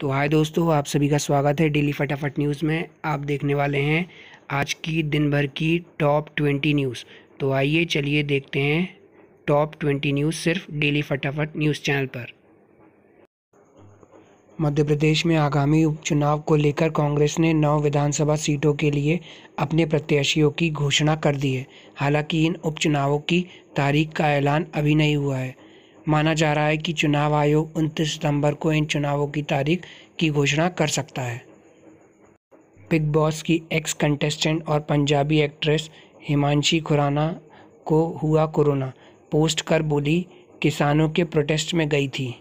तो हाय दोस्तों आप सभी का स्वागत है डेली फटाफट न्यूज़ में आप देखने वाले हैं आज की दिन भर की टॉप ट्वेंटी न्यूज़ तो आइए चलिए देखते हैं टॉप ट्वेंटी न्यूज़ सिर्फ डेली फटाफट न्यूज़ चैनल पर मध्य प्रदेश में आगामी उपचुनाव को लेकर कांग्रेस ने नौ विधानसभा सीटों के लिए अपने प्रत्याशियों की घोषणा कर दी है हालांकि इन उपचुनावों की तारीख का ऐलान अभी नहीं हुआ है माना जा रहा है कि चुनाव आयोग 29 सितंबर को इन चुनावों की तारीख की घोषणा कर सकता है बिग बॉस की एक्स कंटेस्टेंट और पंजाबी एक्ट्रेस हिमांशी खुराना को हुआ कोरोना पोस्ट कर बोली किसानों के प्रोटेस्ट में गई थी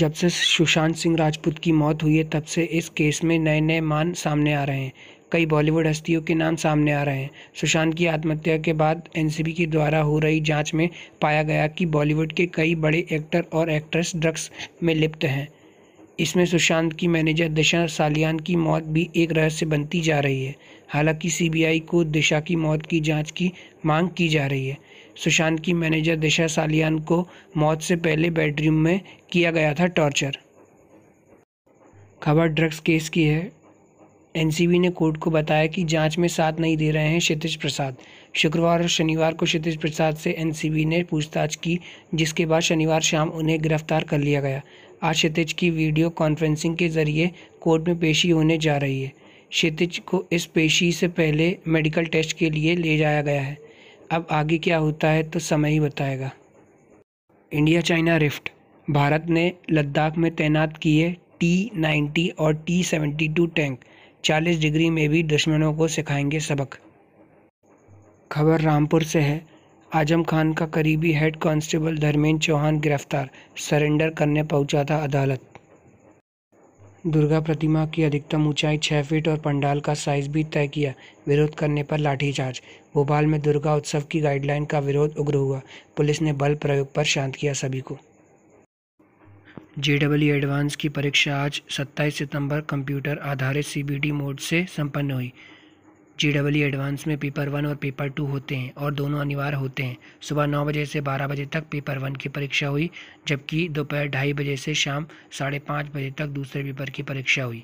जब से सुशांत सिंह राजपूत की मौत हुई है तब से इस केस में नए नए मान सामने आ रहे हैं कई बॉलीवुड हस्तियों के नाम सामने आ रहे हैं सुशांत की आत्महत्या के बाद एनसीबी के द्वारा हो रही जांच में पाया गया कि बॉलीवुड के कई बड़े एक्टर और एक्ट्रेस ड्रग्स में लिप्त हैं इसमें सुशांत की मैनेजर दिशा सालियान की मौत भी एक रहस्य बनती जा रही है हालांकि सीबीआई को दिशा की मौत की जांच की मांग की जा रही है सुशांत की मैनेजर दिशा सालियान को मौत से पहले बेडरूम में किया गया था टॉर्चर खबर ड्रग्स केस की है एनसीबी ने कोर्ट को बताया कि जांच में साथ नहीं दे रहे हैं क्षितिज प्रसाद शुक्रवार और शनिवार को क्षितिज प्रसाद से एनसीबी ने पूछताछ की जिसके बाद शनिवार शाम उन्हें गिरफ्तार कर लिया गया आज क्षितिज की वीडियो कॉन्फ्रेंसिंग के जरिए कोर्ट में पेशी होने जा रही है क्षितिज को इस पेशी से पहले मेडिकल टेस्ट के लिए ले जाया गया है अब आगे क्या होता है तो समय ही बताएगा इंडिया चाइना रिफ्ट भारत ने लद्दाख में तैनात किए टी नाइन्टी और टी सेवेंटी टू टैंक चालीस डिग्री में भी दुश्मनों को सिखाएंगे सबक खबर रामपुर से है आजम खान का करीबी हेड कांस्टेबल धर्मेंद्र चौहान गिरफ्तार सरेंडर करने पहुंचा था अदालत दुर्गा प्रतिमा की अधिकतम ऊंचाई छः फीट और पंडाल का साइज भी तय किया विरोध करने पर लाठीचार्ज भोपाल में दुर्गा उत्सव की गाइडलाइन का विरोध उग्र हुआ पुलिस ने बल प्रयोग पर शांत किया सभी को जेडब्ल्यू एडवांस की परीक्षा आज 27 सितंबर कंप्यूटर आधारित सीबीटी मोड से संपन्न हुई जेडब्ल्यू एडवांस में पेपर वन और पेपर टू होते हैं और दोनों अनिवार्य होते हैं सुबह नौ बजे से बारह बजे तक पेपर वन की परीक्षा हुई जबकि दोपहर ढाई बजे से शाम साढ़े पाँच बजे तक दूसरे पेपर की परीक्षा हुई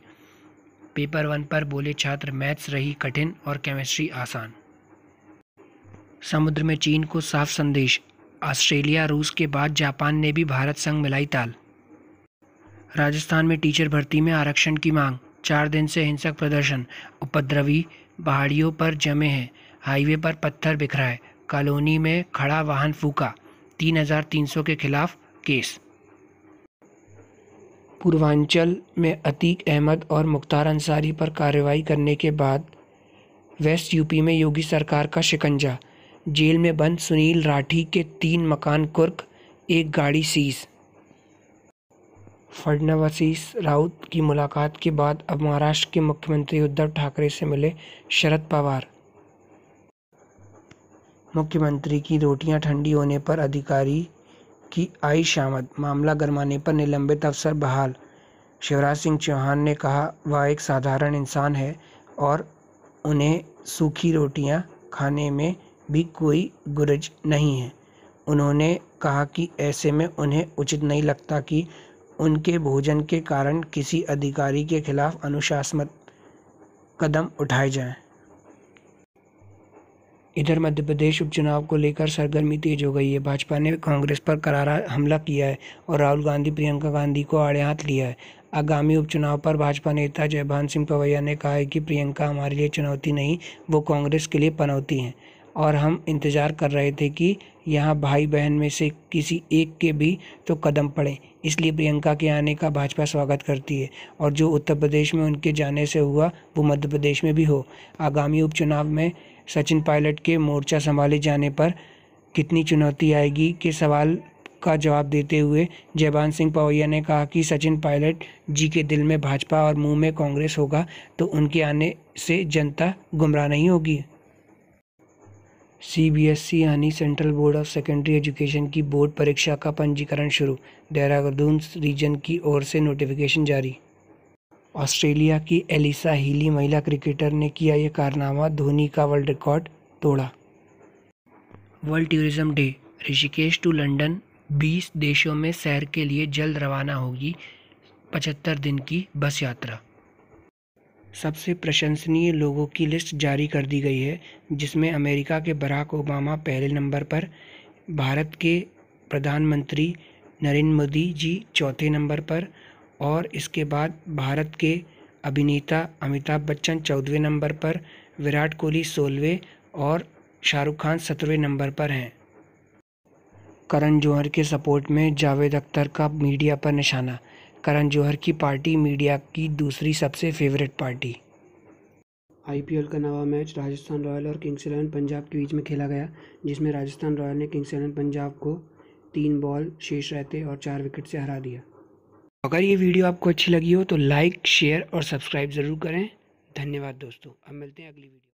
पेपर वन पर बोले छात्र मैथ्स रही कठिन और केमिस्ट्री आसान समुद्र में चीन को साफ संदेश ऑस्ट्रेलिया रूस के बाद जापान ने भी भारत संग मिलाई ताल राजस्थान में टीचर भर्ती में आरक्षण की मांग चार दिन से हिंसक प्रदर्शन उपद्रवी पहाड़ियों पर जमे हैं हाईवे पर पत्थर बिखरा है कॉलोनी में खड़ा वाहन फूका 3,300 के खिलाफ केस पूर्वांचल में अतीक अहमद और मुख्तार अंसारी पर कार्रवाई करने के बाद वेस्ट यूपी में योगी सरकार का शिकंजा जेल में बंद सुनील राठी के तीन मकान कुर्क एक गाड़ी सीज़ फडणवीस राउत की मुलाकात के बाद अब महाराष्ट्र के मुख्यमंत्री उद्धव ठाकरे से मिले शरद पवार मुख्यमंत्री की रोटियां ठंडी होने पर अधिकारी की आई शामद मामला गरमाने पर निलंबित अफसर बहाल शिवराज सिंह चौहान ने कहा वह एक साधारण इंसान है और उन्हें सूखी रोटियां खाने में भी कोई गुरज नहीं है उन्होंने कहा कि ऐसे में उन्हें उचित नहीं लगता कि उनके भोजन के कारण किसी अधिकारी के खिलाफ अनुशासनात्मक कदम उठाए जाएं इधर मध्य प्रदेश उपचुनाव को लेकर सरगर्मी तेज हो गई है भाजपा ने कांग्रेस पर करारा हमला किया है और राहुल गांधी प्रियंका गांधी को आड़े हाथ लिया है आगामी उपचुनाव पर भाजपा नेता जयभान सिंह पवैया ने कहा है कि प्रियंका हमारे लिए चुनौती नहीं वो कांग्रेस के लिए पनौती हैं और हम इंतज़ार कर रहे थे कि यहाँ भाई बहन में से किसी एक के भी तो कदम पड़े इसलिए प्रियंका के आने का भाजपा स्वागत करती है और जो उत्तर प्रदेश में उनके जाने से हुआ वो मध्य प्रदेश में भी हो आगामी उपचुनाव में सचिन पायलट के मोर्चा संभाले जाने पर कितनी चुनौती आएगी के सवाल का जवाब देते हुए जयबान सिंह पवैया ने कहा कि सचिन पायलट जी के दिल में भाजपा और मुंह में कांग्रेस होगा तो उनके आने से जनता गुमराह नहीं होगी सीबीएसई e यानी central board of secondary education की बोर्ड परीक्षा का पंजीकरण शुरू देहरादून रीजन की ओर से नोटिफिकेशन जारी ऑस्ट्रेलिया की एलिसा हीली महिला क्रिकेटर ने किया यह कारनामा धोनी का वर्ल्ड रिकॉर्ड तोड़ा world tourism day Rishikesh to London 20 देशों में सैर के लिए जल्द रवाना होगी 75 दिन की बस यात्रा सबसे प्रशंसनीय लोगों की लिस्ट जारी कर दी गई है जिसमें अमेरिका के बराक ओबामा पहले नंबर पर भारत के प्रधानमंत्री नरेंद्र मोदी जी चौथे नंबर पर और इसके बाद भारत के अभिनेता अमिताभ बच्चन चौदहवें नंबर पर विराट कोहली सोलहवें और शाहरुख खान सत्रहवें नंबर पर हैं करण जौहर के सपोर्ट में जावेद अख्तर का मीडिया पर निशाना करण जौहर की पार्टी मीडिया की दूसरी सबसे फेवरेट पार्टी आईपीएल का नवा मैच राजस्थान रॉयल और किंग्स इलेवन पंजाब के बीच में खेला गया जिसमें राजस्थान रॉयल ने किंग्स इलेवन पंजाब को तीन बॉल शेष रहते और चार विकेट से हरा दिया अगर ये वीडियो आपको अच्छी लगी हो तो लाइक शेयर और सब्सक्राइब ज़रूर करें धन्यवाद दोस्तों अब मिलते हैं अगली वीडियो